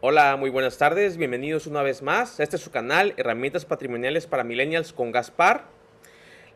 Hola, muy buenas tardes, bienvenidos una vez más. A Este es su canal, Herramientas Patrimoniales para Millennials con Gaspar.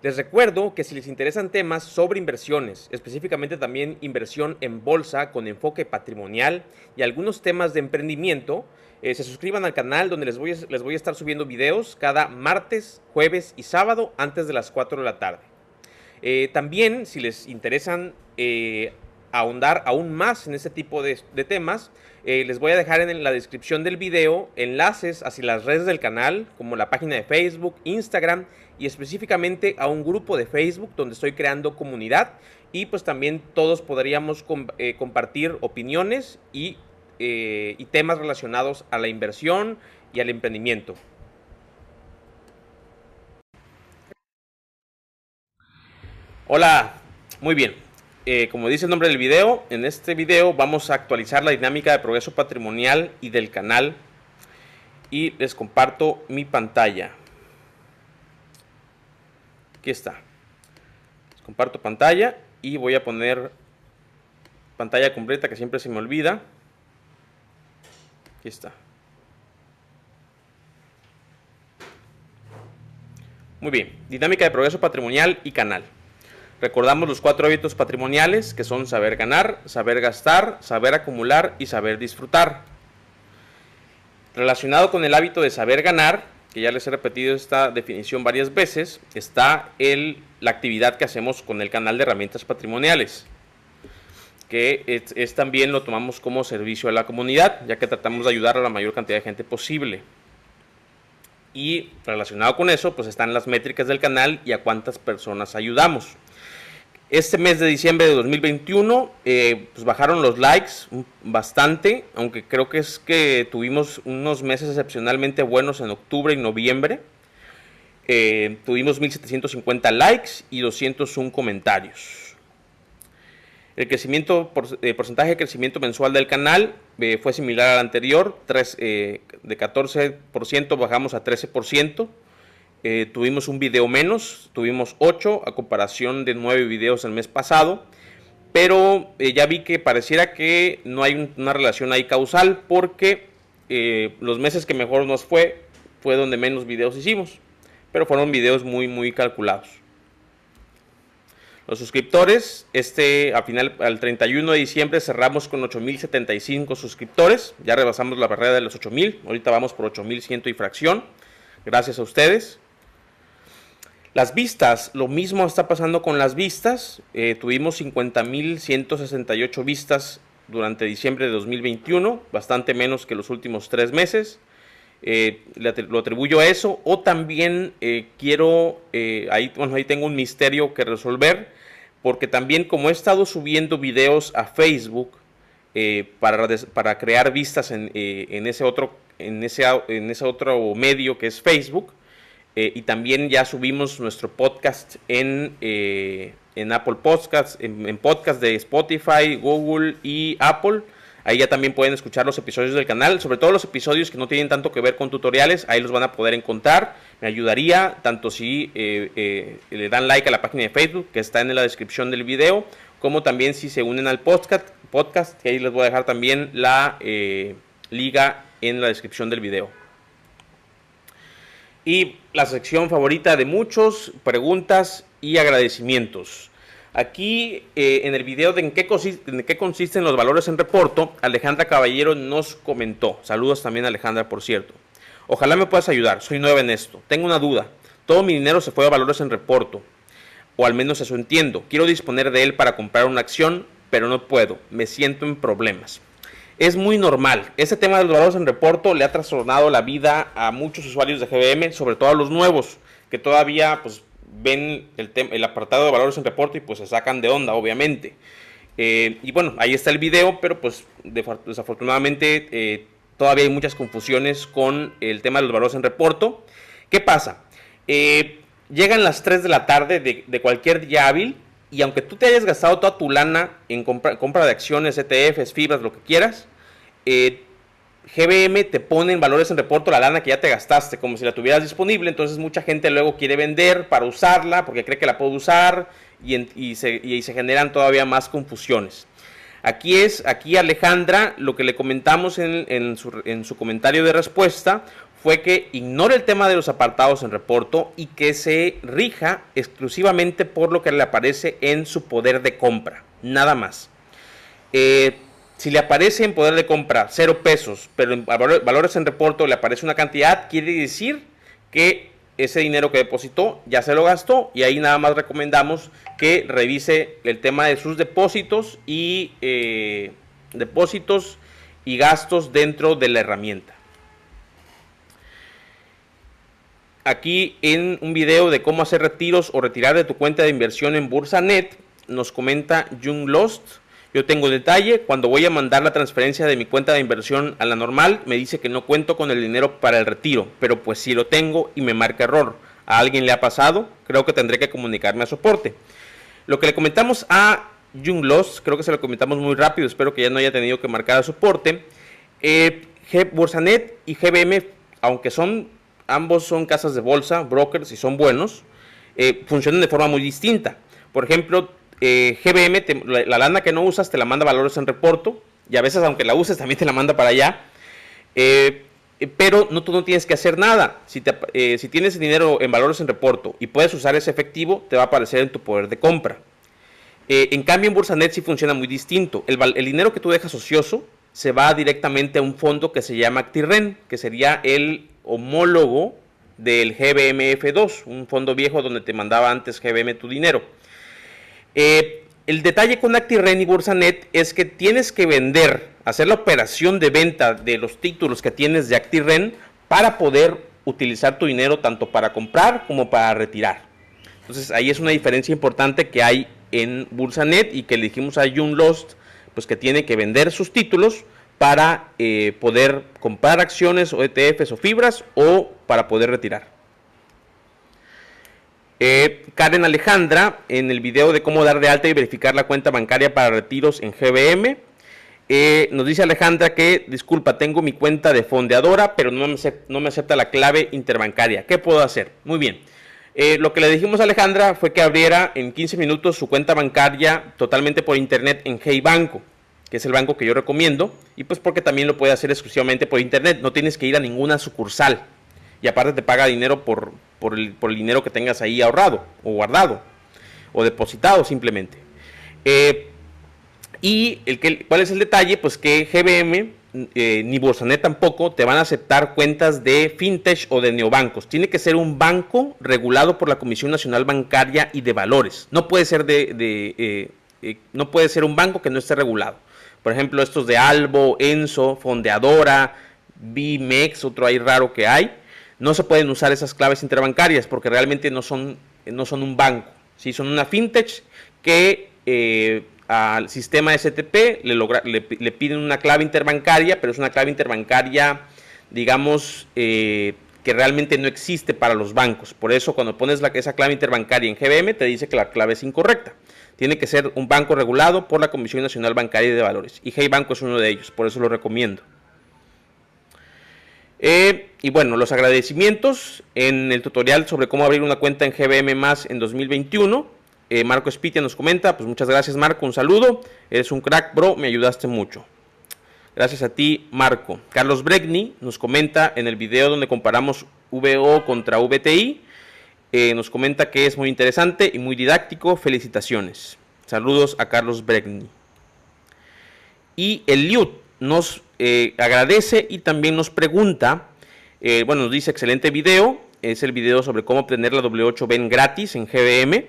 Les recuerdo que si les interesan temas sobre inversiones, específicamente también inversión en bolsa con enfoque patrimonial y algunos temas de emprendimiento, eh, se suscriban al canal donde les voy, a, les voy a estar subiendo videos cada martes, jueves y sábado antes de las 4 de la tarde. Eh, también, si les interesan eh, ahondar aún más en ese tipo de, temas, eh, les voy a dejar en la descripción del video enlaces hacia las redes del canal, como la página de Facebook, Instagram y específicamente a un grupo de Facebook donde estoy creando comunidad y pues también todos podríamos eh, compartir opiniones eh, y temas relacionados a la inversión y al emprendimiento. Hola, muy bien. Eh, como dice el nombre del video, en este video vamos a actualizar la dinámica de progreso patrimonial y del canal. Y les comparto mi pantalla. Aquí está. Les comparto pantalla y voy a poner pantalla completa que siempre se me olvida. Aquí está. Muy bien, dinámica de progreso patrimonial y canal. Recordamos los cuatro hábitos patrimoniales que son saber ganar, saber gastar, saber acumular y saber disfrutar. Relacionado con el hábito de saber ganar, que ya les he repetido esta definición varias veces, está la actividad que hacemos con el canal de herramientas patrimoniales, que es, también lo tomamos como servicio a la comunidad, ya que tratamos de ayudar a la mayor cantidad de gente posible. Y relacionado con eso, pues están las métricas del canal y a cuántas personas ayudamos. Este mes de diciembre de 2021 eh, pues bajaron los likes bastante, aunque creo que es que tuvimos unos meses excepcionalmente buenos en octubre y noviembre. Eh, tuvimos 1750 likes y 201 comentarios. El crecimiento, por, eh, porcentaje de crecimiento mensual del canal fue similar al anterior, de 14% bajamos a 13%. Eh, tuvimos un video menos, tuvimos 8 a comparación de 9 videos el mes pasado, pero eh, ya vi que pareciera que no hay una relación ahí causal porque eh, los meses que mejor nos fue fue donde menos videos hicimos, pero fueron videos muy muy calculados. Los suscriptores, este a final al 31 de diciembre cerramos con 8075 suscriptores, ya rebasamos la barrera de los 8000, ahorita vamos por 8100 y fracción. Gracias a ustedes. Las vistas, lo mismo está pasando con las vistas. Eh, tuvimos 50.168 vistas durante diciembre de 2021, bastante menos que los últimos tres meses. Eh, lo atribuyo a eso. O también eh, quiero, eh, ahí, bueno, ahí tengo un misterio que resolver, porque también como he estado subiendo videos a Facebook para, para crear vistas en, ese otro, en, ese, en ese otro medio que es Facebook, eh, y también ya subimos nuestro podcast en, eh, Apple Podcasts, en, podcast de Spotify, Google y Apple. Ahí ya también pueden escuchar los episodios del canal, sobre todo los episodios que no tienen tanto que ver con tutoriales, ahí los van a poder encontrar. Me ayudaría tanto si eh, le dan like a la página de Facebook, que está en la descripción del video, como también si se unen al podcast, podcast que ahí les voy a dejar también la liga en la descripción del video y la sección favorita de muchos, preguntas y agradecimientos. Aquí eh, en el video de en qué, en qué consisten los valores en reporto, Alejandra Caballero nos comentó. Saludos también Alejandra, por cierto. Ojalá me puedas ayudar, soy nueva en esto. Tengo una duda. Todo mi dinero se fue a valores en reporto, o al menos eso entiendo. Quiero disponer de él para comprar una acción, pero no puedo. Me siento en problemas es muy normal. Ese tema de los valores en reporto le ha trastornado la vida a muchos usuarios de GBM, sobre todo a los nuevos, que todavía pues, ven el, el apartado de valores en reporto y pues se sacan de onda, obviamente. Eh, y bueno, ahí está el video, pero pues desafortunadamente eh, todavía hay muchas confusiones con el tema de los valores en reporto. ¿Qué pasa? Eh, llegan las 3 de la tarde de, cualquier día hábil y aunque tú te hayas gastado toda tu lana en compra, compra de acciones, ETFs, fibras, lo que quieras, eh, GBM te pone en valores en reporto la lana que ya te gastaste, como si la tuvieras disponible, entonces mucha gente luego quiere vender para usarla porque cree que la puede usar y, se, generan todavía más confusiones. Aquí es, aquí Alejandra, lo que le comentamos en, su, comentario de respuesta fue que ignore el tema de los apartados en reporto y que se rija exclusivamente por lo que le aparece en su poder de compra, nada más. Eh, si le aparece en poder de compra cero pesos, pero en valores en reporto le aparece una cantidad, quiere decir que ese dinero que depositó ya se lo gastó y ahí nada más recomendamos que revise el tema de sus depósitos y eh, depósitos y gastos dentro de la herramienta. Aquí en un video de cómo hacer retiros o retirar de tu cuenta de inversión en BursaNet nos comenta Jung Lost yo tengo detalle, cuando voy a mandar la transferencia de mi cuenta de inversión a la normal, me dice que no cuento con el dinero para el retiro, pero pues si lo tengo y me marca error. ¿A alguien le ha pasado? Creo que tendré que comunicarme a soporte. Lo que le comentamos a Jungloss, creo que se lo comentamos muy rápido, espero que ya no haya tenido que marcar a soporte. Eh, Bursanet y GBM, aunque son ambos son casas de bolsa, brokers y son buenos, eh, funcionan de forma muy distinta. Por ejemplo, eh, GBM, la, lana que no usas te la manda valores en reporto y a veces aunque la uses también te la manda para allá. Eh, pero no, tú no tienes que hacer nada. Si, eh, tienes dinero en valores en reporto y puedes usar ese efectivo, te va a aparecer en tu poder de compra. en cambio, en Bursanet sí funciona muy distinto. El, dinero que tú dejas ocioso se va directamente a un fondo que se llama Actirren, que sería el homólogo del GBMF2, un fondo viejo donde te mandaba antes GBM tu dinero. Eh, el detalle con ActiRen y Bursanet es que tienes que vender, hacer la operación de venta de los títulos que tienes de ActiRen para poder utilizar tu dinero tanto para comprar como para retirar. Entonces ahí es una diferencia importante que hay en Bursanet y que le dijimos a JunLost, Lost, pues que tiene que vender sus títulos para eh, poder comprar acciones o ETFs o fibras o para poder retirar. Eh, Karen Alejandra, en el video de cómo dar de alta y verificar la cuenta bancaria para retiros en GBM, eh, nos dice Alejandra que, disculpa, tengo mi cuenta de fondeadora, pero no me, acepta, la clave interbancaria. ¿Qué puedo hacer? Muy bien. Eh, lo que le dijimos a Alejandra fue que abriera en 15 minutos su cuenta bancaria totalmente por internet en Hey Banco, que es el banco que yo recomiendo, y pues porque también lo puede hacer exclusivamente por internet, no tienes que ir a ninguna sucursal y aparte te paga dinero por, por, el, dinero que tengas ahí ahorrado o guardado o depositado simplemente. Eh, y el cuál es el detalle, pues que GBM eh, ni Bursanet tampoco te van a aceptar cuentas de fintech o de neobancos. Tiene que ser un banco regulado por la Comisión Nacional Bancaria y de Valores. No puede ser de, eh, no puede ser un banco que no esté regulado. Por ejemplo, estos de Albo, Enzo, Fondeadora, Bimex, otro ahí raro que hay no se pueden usar esas claves interbancarias porque realmente no son, no son un banco, si son una fintech que eh, al sistema STP le, piden una clave interbancaria, pero es una clave interbancaria, digamos, eh, que realmente no existe para los bancos. Por eso cuando pones la, esa clave interbancaria en GBM te dice que la clave es incorrecta. Tiene que ser un banco regulado por la Comisión Nacional Bancaria de Valores. Y Hey Banco es uno de ellos, por eso lo recomiendo. Eh, y bueno, los agradecimientos en el tutorial sobre cómo abrir una cuenta en GBM más en 2021. Eh, Marco Spitia nos comenta, pues muchas gracias Marco, un saludo. Eres un crack, bro, me ayudaste mucho. Gracias a ti, Marco. Carlos Bregni nos comenta en el video donde comparamos VO contra VTI. Eh, nos comenta que es muy interesante y muy didáctico. Felicitaciones. Saludos a Carlos Bregni. Y el Liut nos eh, agradece y también nos pregunta, eh, bueno, nos dice excelente video, es el video sobre cómo obtener la W8 Ben gratis en GBM.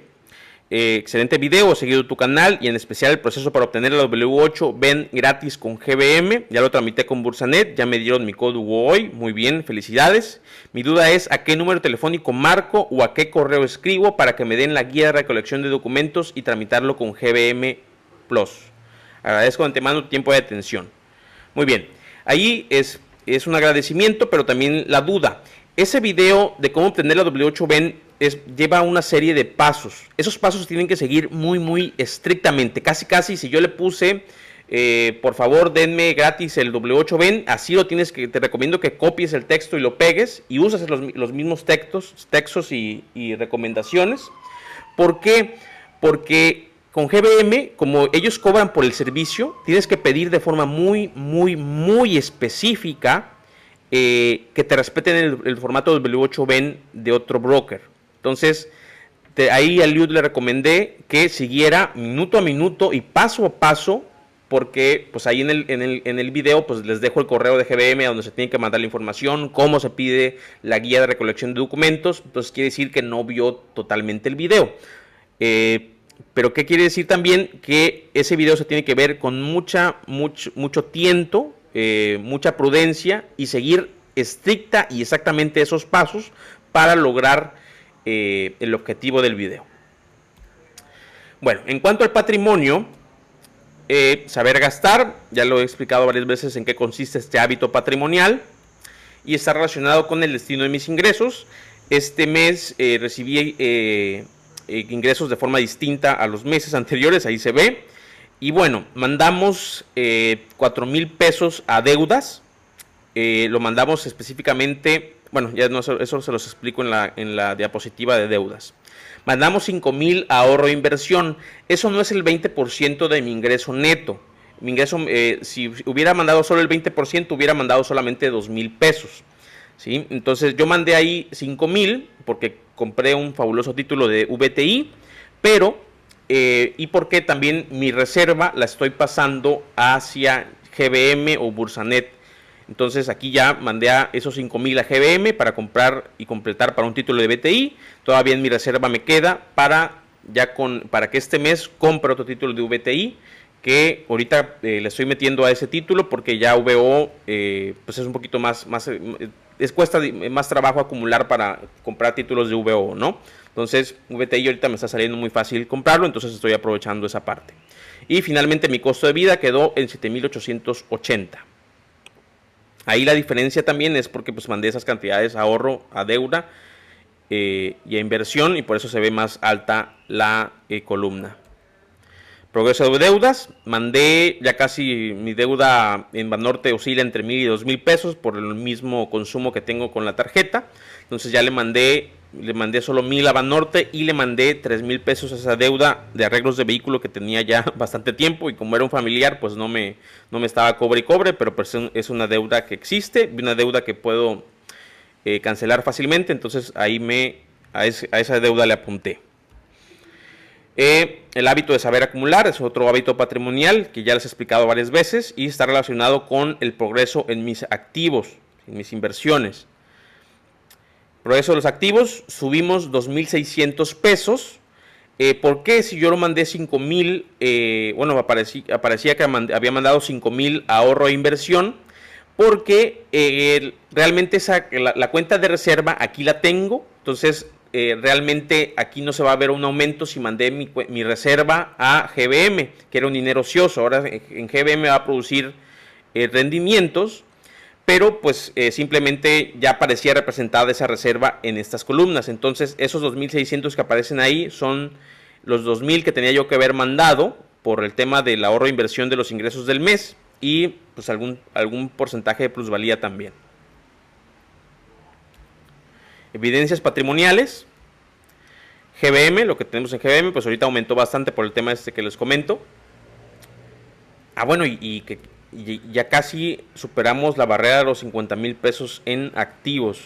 Eh, excelente video, seguido tu canal y en especial el proceso para obtener la W8 Ben gratis con GBM. Ya lo tramité con Bursanet, ya me dieron mi código hoy. Muy bien, felicidades. Mi duda es a qué número telefónico marco o a qué correo escribo para que me den la guía de recolección de documentos y tramitarlo con GBM Plus. Agradezco de antemano tu tiempo de atención. Muy bien, ahí es, es un agradecimiento, pero también la duda. Ese video de cómo obtener la W8 Ben es, lleva una serie de pasos. Esos pasos tienen que seguir muy, muy estrictamente. Casi, casi, si yo le puse, eh, por favor, denme gratis el W8 Ben, así lo tienes que, te recomiendo que copies el texto y lo pegues y uses los, mismos textos, textos y, y recomendaciones. ¿Por qué? Porque con GBM, como ellos cobran por el servicio, tienes que pedir de forma muy, muy, muy específica eh, que te respeten el, formato W8BEN de otro broker. Entonces, ahí a Liud le recomendé que siguiera minuto a minuto y paso a paso, porque pues ahí en el, video pues les dejo el correo de GBM a donde se tiene que mandar la información, cómo se pide la guía de recolección de documentos, entonces quiere decir que no vio totalmente el video. Eh, pero qué quiere decir también que ese video se tiene que ver con mucha, mucho, mucho tiento, eh, mucha prudencia y seguir estricta y exactamente esos pasos para lograr eh, el objetivo del video. Bueno, en cuanto al patrimonio, eh, saber gastar, ya lo he explicado varias veces en qué consiste este hábito patrimonial y está relacionado con el destino de mis ingresos. Este mes recibí eh, ingresos de forma distinta a los meses anteriores, ahí se ve. Y bueno, mandamos 4 eh, mil pesos a deudas, eh, lo mandamos específicamente, bueno, ya no, eso, se los explico en la, en la diapositiva de deudas. Mandamos 5 mil a ahorro e inversión, eso no es el 20% de mi ingreso neto. Mi ingreso, si hubiera mandado solo el 20%, hubiera mandado solamente dos mil pesos. Entonces yo mandé ahí 5000 porque compré un fabuloso título de VTI, pero, eh, y porque también mi reserva la estoy pasando hacia GBM o Bursanet. Entonces aquí ya mandé a esos 5.000 a GBM para comprar y completar para un título de VTI. Todavía mi reserva me queda para ya con para que este mes compre otro título de VTI que ahorita eh, le estoy metiendo a ese título porque ya VO eh, pues es un poquito más, más les cuesta más trabajo acumular para comprar títulos de VO, ¿no? Entonces, VTI ahorita me está saliendo muy fácil comprarlo, entonces estoy aprovechando esa parte. Y finalmente mi costo de vida quedó en 7880. Ahí la diferencia también es porque pues mandé esas cantidades a ahorro, a deuda eh, y a inversión y por eso se ve más alta la eh, columna. Progreso de deudas, mandé ya casi mi deuda en Banorte oscila entre mil y dos mil pesos por el mismo consumo que tengo con la tarjeta. Entonces ya le mandé, le mandé solo mil a Banorte y le mandé tres mil pesos a esa deuda de arreglos de vehículo que tenía ya bastante tiempo y como era un familiar pues no me, no me estaba cobre y cobre, pero pues es una deuda que existe, una deuda que puedo eh, cancelar fácilmente, entonces ahí me, a esa deuda le apunté. Eh, el hábito de saber acumular es otro hábito patrimonial que ya les he explicado varias veces y está relacionado con el progreso en mis activos, en mis inversiones. Progreso de los activos, subimos 2.600 pesos. Eh, ¿Por qué si yo lo mandé 5.000, eh, bueno, aparecía que había mandado 5.000 ahorro e inversión? Porque realmente la, cuenta de reserva aquí la tengo, entonces eh, realmente aquí no se va a ver un aumento si mandé mi, reserva a GBM, que era un dinero ocioso. Ahora en GBM va a producir eh, rendimientos, pero pues eh, simplemente ya aparecía representada esa reserva en estas columnas. Entonces esos 2.600 que aparecen ahí son los 2.000 que tenía yo que haber mandado por el tema del ahorro e inversión de los ingresos del mes y pues algún, algún porcentaje de plusvalía también evidencias patrimoniales, GBM, lo que tenemos en GBM, pues ahorita aumentó bastante por el tema este que les comento. Ah, bueno, y, que ya casi superamos la barrera de los 50 mil pesos en activos.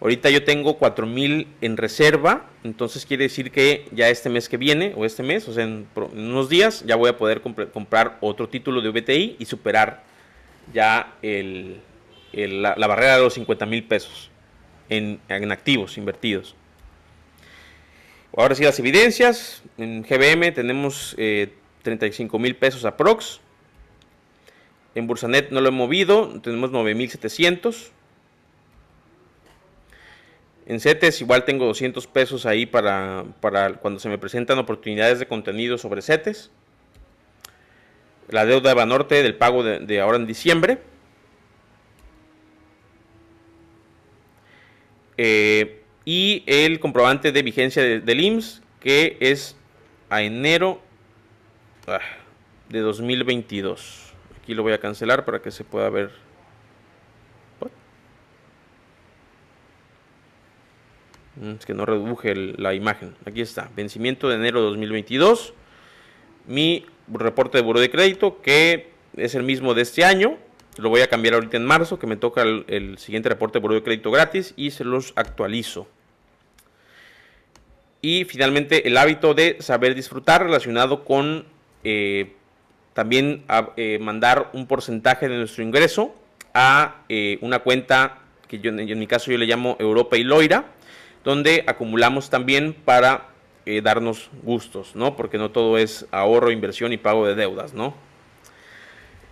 Ahorita yo tengo 4 mil en reserva, entonces quiere decir que ya este mes que viene, o este mes, o sea, en, unos días, ya voy a poder comprar otro título de VTI y superar ya la barrera de los 50 mil pesos en, activos invertidos. Ahora sí, las evidencias. En GBM tenemos 35 eh, mil pesos aprox. En Bursanet no lo he movido, tenemos mil 9,700. En CETES igual tengo 200 pesos ahí para, cuando se me presentan oportunidades de contenido sobre CETES. La deuda de Banorte del pago de ahora en diciembre. Eh, y el comprobante de vigencia del IMSS, que es a enero ah, de 2022. Aquí lo voy a cancelar para que se pueda ver. Mm, es que no reduje la imagen. Aquí está. Vencimiento de enero de 2022. Mi reporte de buro de crédito, que es el mismo de este año, lo voy a cambiar ahorita en marzo, que me toca el, siguiente reporte por Buró de crédito gratis y se los actualizo. Y finalmente el hábito de saber disfrutar relacionado con eh, también eh, mandar un porcentaje de nuestro ingreso a eh, una cuenta que yo, en mi caso yo le llamo Europa y Loira, donde acumulamos también para darnos gustos, ¿no? Porque no todo es ahorro, inversión y pago de deudas, ¿no?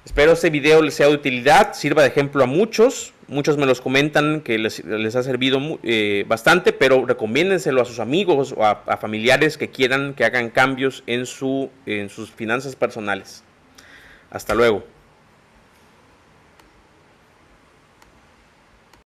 Espero este video les sea de utilidad, sirva de ejemplo a muchos. Muchos me los comentan que les, ha servido eh, bastante, pero recomiéndenselo a sus amigos o a, familiares que quieran que hagan cambios en, en sus finanzas personales. Hasta luego.